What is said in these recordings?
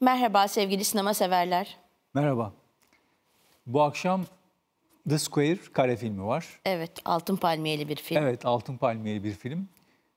Merhaba sevgili sinema severler. Merhaba. Bu akşam The Square kare filmi var. Evet, Altın Palmiyeli bir film. Evet, Altın Palmiyeli bir film.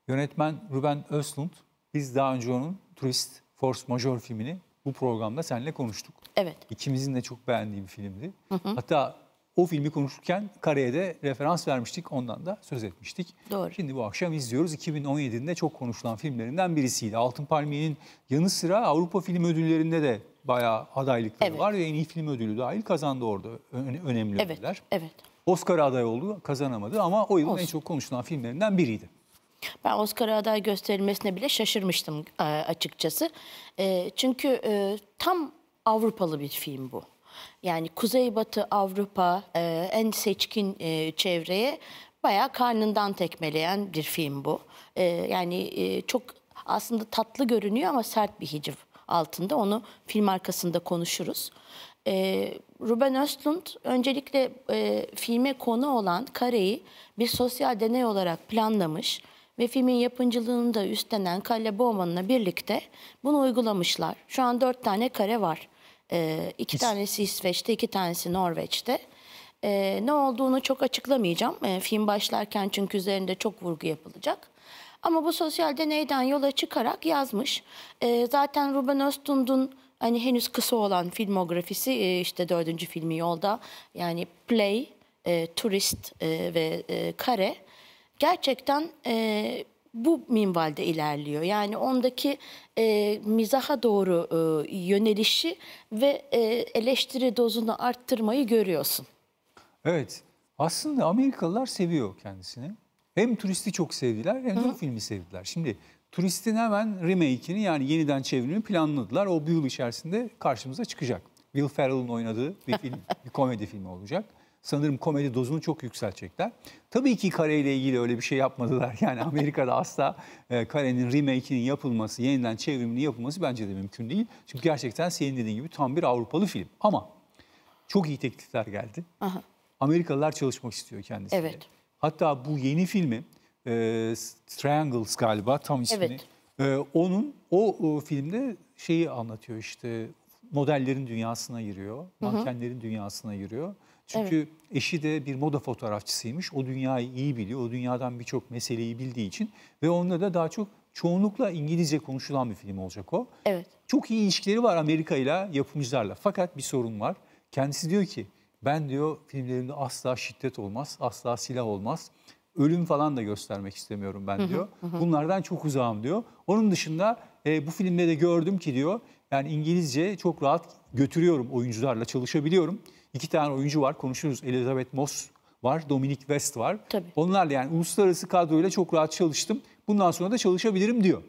Yönetmen Ruben Östlund. Biz daha önce onun Turist Force Major filmini bu programda seninle konuştuk. Evet. İkimizin de çok beğendiği bir filmdi. Hı hı. Hatta o filmi konuşurken Kare'ye de referans vermiştik. Ondan da söz etmiştik. Doğru. Şimdi bu akşam izliyoruz. 2017'de çok konuşulan filmlerinden birisiydi. Altın Palmiye'nin yanı sıra Avrupa Film Ödülleri'nde de bayağı adaylıkları evet. var. Ve en iyi film ödülü dahil kazandı orada. Ö- önemli evet. ödüller. Evet. Oscar aday oldu, kazanamadı ama o yılın Olsun. en çok konuşulan filmlerinden biriydi. Ben Oscar'a aday gösterilmesine bile şaşırmıştım e, açıkçası. E, çünkü e, tam Avrupalı bir film bu. Yani Kuzeybatı Avrupa en seçkin çevreye bayağı karnından tekmeleyen bir film bu. Yani çok aslında tatlı görünüyor ama sert bir hiciv altında. Onu film arkasında konuşuruz. E, Ruben Östlund öncelikle e, filme konu olan kareyi bir sosyal deney olarak planlamış ve filmin yapıncılığını da üstlenen Kalle Bowman'la birlikte bunu uygulamışlar. Şu an dört tane kare var. Ee, iki tanesi İsveç'te, iki tanesi Norveç'te. Ee, ne olduğunu çok açıklamayacağım. Ee, film başlarken çünkü üzerinde çok vurgu yapılacak. Ama bu sosyal deneyden yola çıkarak yazmış. Ee, zaten Ruben Östlund'un hani henüz kısa olan filmografisi ee, işte dördüncü filmi yolda. Yani Play, e, Turist e, ve e, Kare gerçekten e, bu minvalde ilerliyor. Yani ondaki e, mizaha doğru e, yönelişi ve e, eleştiri dozunu arttırmayı görüyorsun. Evet. Aslında Amerikalılar seviyor kendisini. Hem turisti çok sevdiler hem de Hı. filmi sevdiler. Şimdi turistin hemen remake'ini yani yeniden çevirimi planladılar. O bu yıl içerisinde karşımıza çıkacak. Will Ferrell'ın oynadığı bir film, bir komedi filmi olacak sanırım komedi dozunu çok yükseltecekler. Tabii ki Kare ile ilgili öyle bir şey yapmadılar. Yani Amerika'da asla e, Kare'nin remake'inin yapılması, yeniden çevriminin yapılması bence de mümkün değil. Çünkü gerçekten senin dediğin gibi tam bir Avrupalı film. Ama çok iyi teklifler geldi. Aha. Amerikalılar çalışmak istiyor kendisiyle. Evet. Hatta bu yeni filmi e, Triangles galiba tam ismini. Evet. E, onun o, o filmde şeyi anlatıyor işte modellerin dünyasına giriyor, mankenlerin dünyasına giriyor. Çünkü evet. eşi de bir moda fotoğrafçısıymış. O dünyayı iyi biliyor. O dünyadan birçok meseleyi bildiği için ve onunla da daha çok çoğunlukla İngilizce konuşulan bir film olacak o. Evet. Çok iyi ilişkileri var Amerika ile yapımcılarla. Fakat bir sorun var. Kendisi diyor ki ben diyor filmlerimde asla şiddet olmaz, asla silah olmaz. Ölüm falan da göstermek istemiyorum ben diyor. Bunlardan çok uzağım diyor. Onun dışında e, bu filmde de gördüm ki diyor yani İngilizce çok rahat götürüyorum oyuncularla çalışabiliyorum. İki tane oyuncu var konuşuruz. Elizabeth Moss var, Dominic West var. Tabii. Onlarla yani uluslararası kadroyla çok rahat çalıştım. Bundan sonra da çalışabilirim diyor.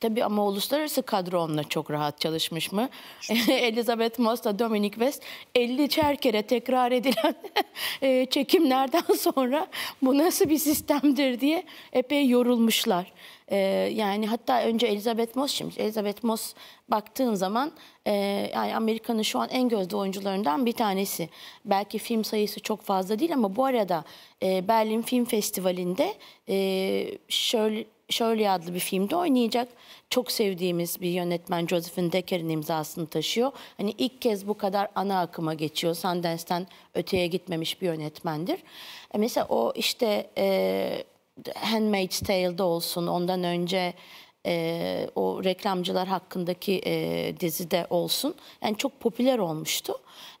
Tabii ama uluslararası kadro onunla çok rahat çalışmış mı? Elizabeth Moss da Dominic West 50 çer kere tekrar edilen e, çekimlerden sonra bu nasıl bir sistemdir diye epey yorulmuşlar. E, yani hatta önce Elizabeth Moss şimdi Elizabeth Moss baktığın zaman e, yani Amerika'nın şu an en gözde oyuncularından bir tanesi. Belki film sayısı çok fazla değil ama bu arada Berlin Film Festivali'nde şöyle Shirley adlı bir filmde oynayacak. Çok sevdiğimiz bir yönetmen Josephine Decker'in imzasını taşıyor. Hani ilk kez bu kadar ana akıma geçiyor. Sundance'den öteye gitmemiş bir yönetmendir. E mesela o işte e, Handmaid's Tale'de olsun ondan önce e, o reklamcılar hakkındaki e, dizide olsun. Yani çok popüler olmuştu.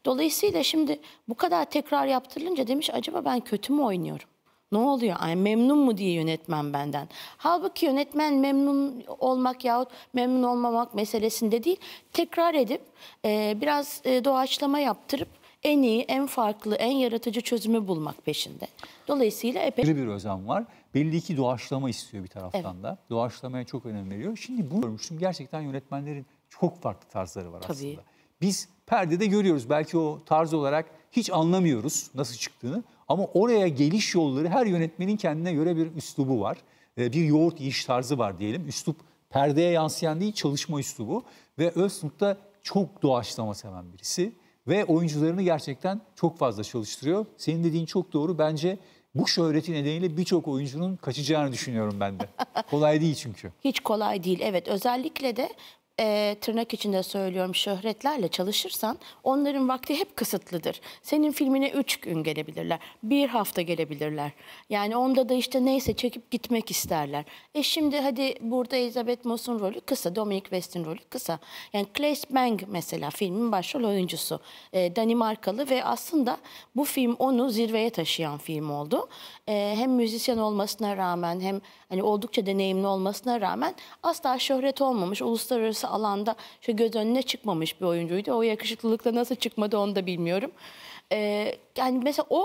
Dolayısıyla şimdi bu kadar tekrar yaptırılınca demiş acaba ben kötü mü oynuyorum? Ne oluyor? Ay memnun mu diye yönetmen benden. Halbuki yönetmen memnun olmak yahut memnun olmamak meselesinde değil. Tekrar edip e, biraz e, doğaçlama yaptırıp en iyi, en farklı, en yaratıcı çözümü bulmak peşinde. Dolayısıyla epey... Bir özen var. Belli ki doğaçlama istiyor bir taraftan evet. da. Doğaçlamaya çok önem veriyor. Şimdi bunu görmüştüm. Gerçekten yönetmenlerin çok farklı tarzları var Tabii. aslında. Biz perdede görüyoruz. Belki o tarz olarak hiç anlamıyoruz nasıl çıktığını. Ama oraya geliş yolları her yönetmenin kendine göre bir üslubu var. Ee, bir yoğurt iş tarzı var diyelim. Üslup perdeye yansıyan değil çalışma üslubu. Ve Öztürk da çok doğaçlama seven birisi. Ve oyuncularını gerçekten çok fazla çalıştırıyor. Senin dediğin çok doğru. Bence bu şöhreti nedeniyle birçok oyuncunun kaçacağını düşünüyorum ben de. kolay değil çünkü. Hiç kolay değil. Evet özellikle de e, tırnak içinde söylüyorum şöhretlerle çalışırsan onların vakti hep kısıtlıdır. Senin filmine üç gün gelebilirler, bir hafta gelebilirler. Yani onda da işte neyse çekip gitmek isterler. E şimdi hadi burada Elizabeth Moss'un rolü kısa, Dominic West'in rolü kısa. Yani Claes Bang mesela filmin başrol oyuncusu. E, ee, Danimarkalı ve aslında bu film onu zirveye taşıyan film oldu. E, hem müzisyen olmasına rağmen hem hani oldukça deneyimli olmasına rağmen asla şöhret olmamış, uluslararası alanda şu göz önüne çıkmamış bir oyuncuydu. O yakışıklılıkla nasıl çıkmadı onu da bilmiyorum. Ee, yani mesela o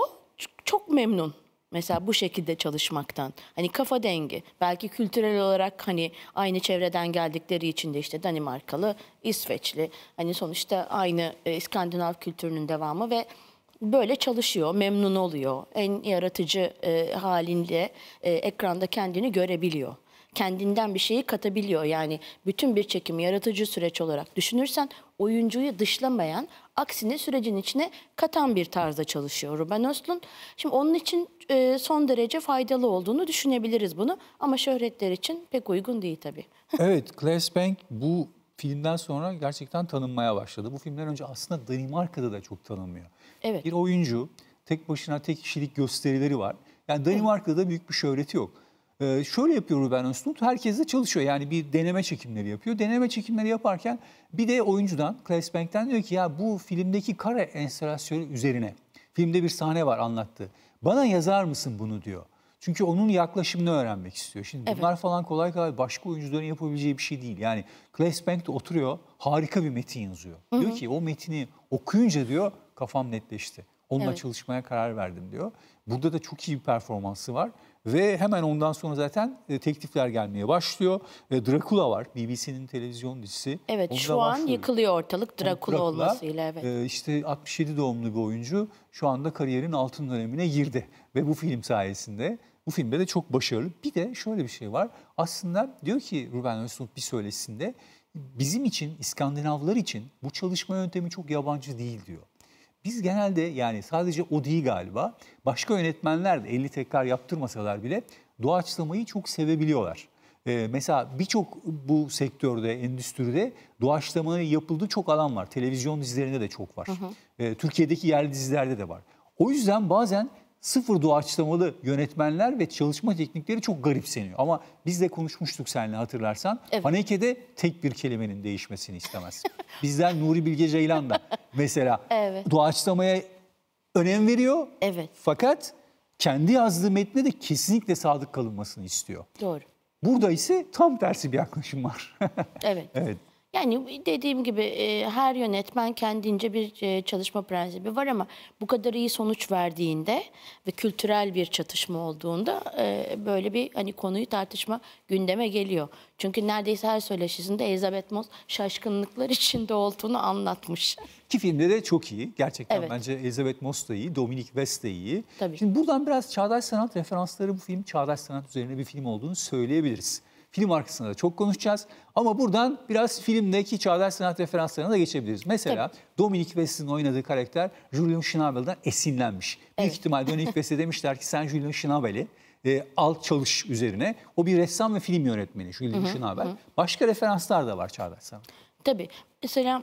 çok memnun Mesela bu şekilde çalışmaktan. Hani kafa dengi. Belki kültürel olarak hani aynı çevreden geldikleri için de işte Danimarkalı, İsveçli. Hani sonuçta aynı e, İskandinav kültürünün devamı ve böyle çalışıyor, memnun oluyor. En yaratıcı e, halinde e, ekranda kendini görebiliyor. Kendinden bir şeyi katabiliyor. Yani bütün bir çekimi yaratıcı süreç olarak düşünürsen oyuncuyu dışlamayan, aksine sürecin içine katan bir tarzda çalışıyor Ruben Östlund. Şimdi onun için e, son derece faydalı olduğunu düşünebiliriz bunu ama şöhretler için pek uygun değil tabii. evet, Class Bank bu filmden sonra gerçekten tanınmaya başladı. Bu filmden önce aslında Danimarka'da da çok tanınmıyor. Evet. Bir oyuncu tek başına tek kişilik gösterileri var. Yani Danimarka'da büyük bir şöhreti yok. Ee, şöyle yapıyor Ruben Östlund, herkesle çalışıyor. Yani bir deneme çekimleri yapıyor. Deneme çekimleri yaparken bir de oyuncudan, Claes Bank'ten diyor ki ya bu filmdeki kare enstalasyonu üzerine, filmde bir sahne var anlattı. Bana yazar mısın bunu diyor. Çünkü onun yaklaşımını öğrenmek istiyor. Şimdi evet. bunlar falan kolay kolay başka oyuncuların yapabileceği bir şey değil. Yani Claes Bank de oturuyor, harika bir metin yazıyor. Hı hı. Diyor ki o metini okuyunca diyor kafam netleşti. Onunla evet. çalışmaya karar verdim diyor. Burada da çok iyi bir performansı var ve hemen ondan sonra zaten e, teklifler gelmeye başlıyor. E, Drakula var. BBC'nin televizyon dizisi. Evet Ondan şu an başlıyor. yıkılıyor ortalık Dracula Drakula olmasıyla. Evet. E, 67 doğumlu bir oyuncu şu anda kariyerin altın dönemine girdi. Ve bu film sayesinde bu filmde de çok başarılı. Bir de şöyle bir şey var. Aslında diyor ki Ruben Östlund bir söylesinde bizim için İskandinavlar için bu çalışma yöntemi çok yabancı değil diyor. Biz genelde yani sadece o değil galiba başka yönetmenler de 50 tekrar yaptırmasalar bile doğaçlamayı çok sevebiliyorlar. Ee, mesela birçok bu sektörde, endüstride doğaçlamanın yapıldığı çok alan var. Televizyon dizilerinde de çok var. Hı hı. Ee, Türkiye'deki yerli dizilerde de var. O yüzden bazen sıfır doğaçlamalı yönetmenler ve çalışma teknikleri çok garipseniyor. Ama biz de konuşmuştuk seninle hatırlarsan. Evet. de tek bir kelimenin değişmesini istemez. Bizden Nuri Bilge Ceylan da mesela evet. doğaçlamaya önem veriyor. Evet. Fakat kendi yazdığı metne de kesinlikle sadık kalınmasını istiyor. Doğru. Burada ise tam tersi bir yaklaşım var. evet. Evet. Yani dediğim gibi e, her yönetmen kendince bir e, çalışma prensibi var ama bu kadar iyi sonuç verdiğinde ve kültürel bir çatışma olduğunda e, böyle bir hani konuyu tartışma gündeme geliyor. Çünkü neredeyse her söyleşisinde Elizabeth Moss şaşkınlıklar içinde olduğunu anlatmış. Ki filmde de çok iyi. Gerçekten evet. bence Elizabeth Moss da iyi, Dominic West de iyi. Tabii. Şimdi buradan biraz çağdaş sanat referansları bu film çağdaş sanat üzerine bir film olduğunu söyleyebiliriz. Film arkasında da çok konuşacağız. Ama buradan biraz filmdeki çağdaş sanat referanslarına da geçebiliriz. Mesela Tabii. Dominic West'in oynadığı karakter Julian Schnabel'den esinlenmiş. Evet. Büyük ihtimal Dominic West'e demişler ki sen Julian Schnabel'i e, alt çalış üzerine. O bir ressam ve film yönetmeni Julian Schnabel. Başka referanslar da var çağdaş sanat. Tabii. Mesela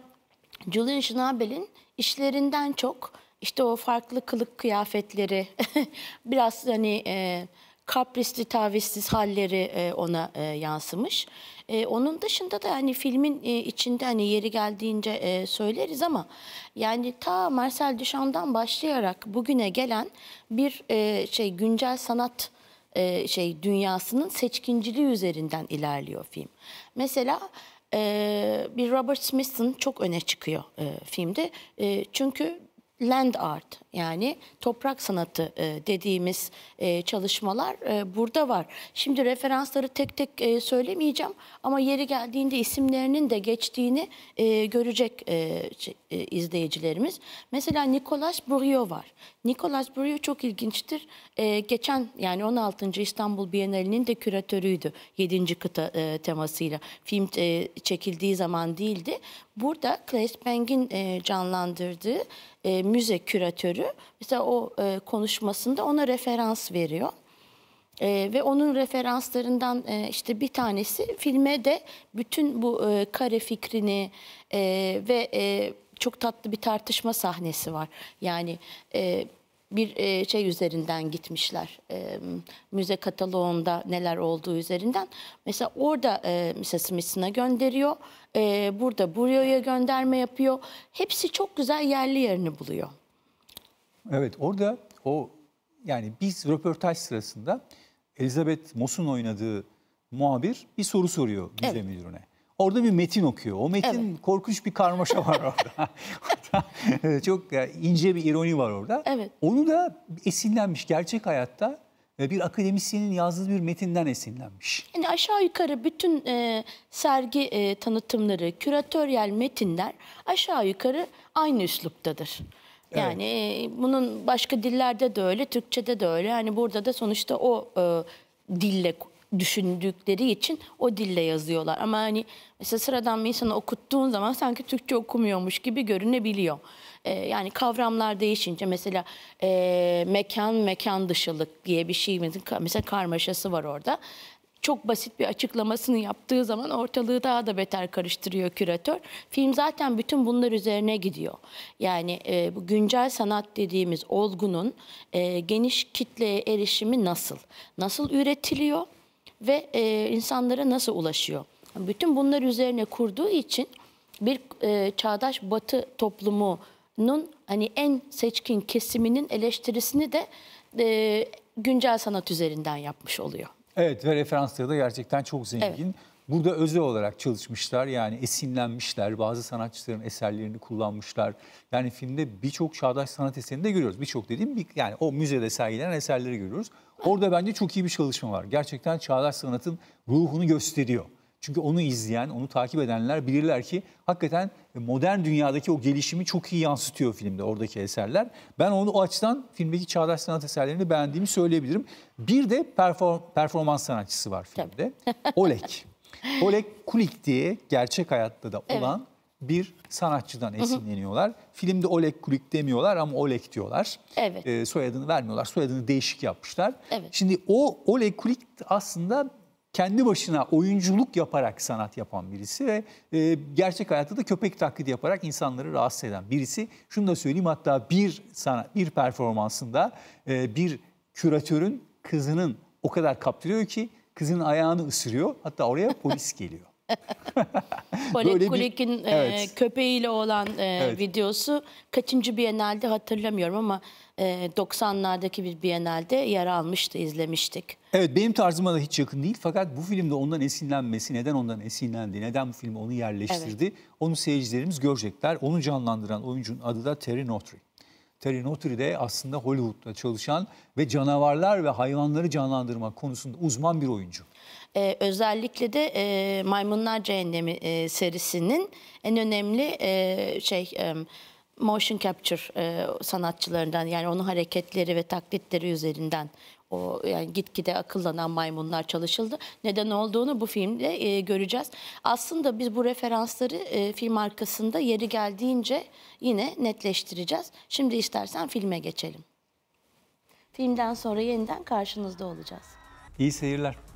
Julian Schnabel'in işlerinden çok işte o farklı kılık kıyafetleri biraz hani... E, kaprisli tavizsiz halleri e, ona e, yansımış. E, onun dışında da hani filmin e, içinde hani yeri geldiğince e, söyleriz ama yani ta Marcel Duchamp'dan başlayarak bugüne gelen bir e, şey güncel sanat e, şey dünyasının seçkinciliği üzerinden ilerliyor film. Mesela e, bir Robert Smithson çok öne çıkıyor e, filmde. E, çünkü land art yani toprak sanatı e, dediğimiz e, çalışmalar e, burada var. Şimdi referansları tek tek söylemeyeceğim ama yeri geldiğinde isimlerinin de geçtiğini görecek izleyicilerimiz. Mesela Nicolas Brio var. Nicolas Brio çok ilginçtir. geçen yani 16. İstanbul Bienali'nin de küratörüydü 7. kıta temasıyla. Film çekildiği zaman değildi. Burada Claes Peng'in e, canlandırdığı e, müze küratörü mesela o e, konuşmasında ona referans veriyor. E, ve onun referanslarından e, işte bir tanesi filme de bütün bu e, kare fikrini e, ve e, çok tatlı bir tartışma sahnesi var. Yani e, bir e, şey üzerinden gitmişler. E, müze kataloğunda neler olduğu üzerinden. Mesela orada e, mesela Smithson'a gönderiyor. E, burada Burio'ya gönderme yapıyor. Hepsi çok güzel yerli yerini buluyor. Evet orada o yani biz röportaj sırasında Elizabeth Moss'un oynadığı muhabir bir soru soruyor müze evet. müdürüne. Orada bir metin okuyor. O metin evet. korkunç bir karmaşa var orada. çok ince bir ironi var orada. Evet. Onu da esinlenmiş gerçek hayatta e, bir akademisyenin yazdığı bir metinden esinlenmiş. Yani aşağı yukarı bütün e, sergi e, tanıtımları, küratöryel metinler aşağı yukarı aynı üsluptadır. Yani evet. e, bunun başka dillerde de öyle, Türkçe'de de öyle. Yani burada da sonuçta o e, dille düşündükleri için o dille yazıyorlar. Ama hani mesela sıradan bir insanı okuttuğun zaman sanki Türkçe okumuyormuş gibi görünebiliyor. Ee, yani kavramlar değişince mesela e, mekan mekan dışılık diye bir şey mesela karmaşası var orada. Çok basit bir açıklamasını yaptığı zaman ortalığı daha da beter karıştırıyor küratör. Film zaten bütün bunlar üzerine gidiyor. Yani e, bu güncel sanat dediğimiz olgunun e, geniş kitleye erişimi nasıl? Nasıl üretiliyor? ve e, insanlara nasıl ulaşıyor? Bütün bunlar üzerine kurduğu için bir e, çağdaş batı toplumunun hani en seçkin kesiminin eleştirisini de e, güncel sanat üzerinden yapmış oluyor. Evet ve referansları da gerçekten çok zengin. Evet. Burada özel olarak çalışmışlar yani esinlenmişler, bazı sanatçıların eserlerini kullanmışlar. Yani filmde birçok çağdaş sanat eserini de görüyoruz. Birçok dediğim bir, yani o müzede sergilenen eserleri görüyoruz. Orada bence çok iyi bir çalışma var. Gerçekten çağdaş sanatın ruhunu gösteriyor. Çünkü onu izleyen, onu takip edenler bilirler ki hakikaten modern dünyadaki o gelişimi çok iyi yansıtıyor filmde oradaki eserler. Ben onu o açıdan filmdeki çağdaş sanat eserlerini beğendiğimi söyleyebilirim. Bir de perform performans sanatçısı var filmde. Olek. Oleg Kulik diye gerçek hayatta da olan evet. bir sanatçıdan esinleniyorlar. Hı hı. Filmde Oleg Kulik demiyorlar ama Oleg diyorlar. Evet. E, soyadını vermiyorlar. Soyadını değişik yapmışlar. Evet. Şimdi o Oleg Kulik aslında kendi başına oyunculuk yaparak sanat yapan birisi ve e, gerçek hayatta da köpek taklidi yaparak insanları rahatsız eden birisi. Şunu da söyleyeyim hatta bir sanat, bir performansında e, bir küratörün kızının o kadar kaptırıyor ki Kızın ayağını ısırıyor. Hatta oraya polis geliyor. Böyle Kulik'in bir, e, evet. köpeğiyle olan e, evet. videosu kaçıncı Biennale'de hatırlamıyorum ama e, 90'lardaki bir Biennale'de yer almıştı, izlemiştik. Evet benim tarzıma da hiç yakın değil fakat bu filmde ondan esinlenmesi, neden ondan esinlendi, neden bu filmi onu yerleştirdi evet. onu seyircilerimiz görecekler. Onu canlandıran oyuncunun adı da Terry Notary. Terenotri de aslında Hollywood'da çalışan ve canavarlar ve hayvanları canlandırma konusunda uzman bir oyuncu. Ee, özellikle de e, Maymunlar Cehennemi e, serisinin en önemli e, şey... E, motion capture e, sanatçılarından yani onun hareketleri ve taklitleri üzerinden o yani gitgide akıllanan maymunlar çalışıldı. Neden olduğunu bu filmde e, göreceğiz. Aslında biz bu referansları e, film arkasında yeri geldiğince yine netleştireceğiz. Şimdi istersen filme geçelim. Filmden sonra yeniden karşınızda olacağız. İyi seyirler.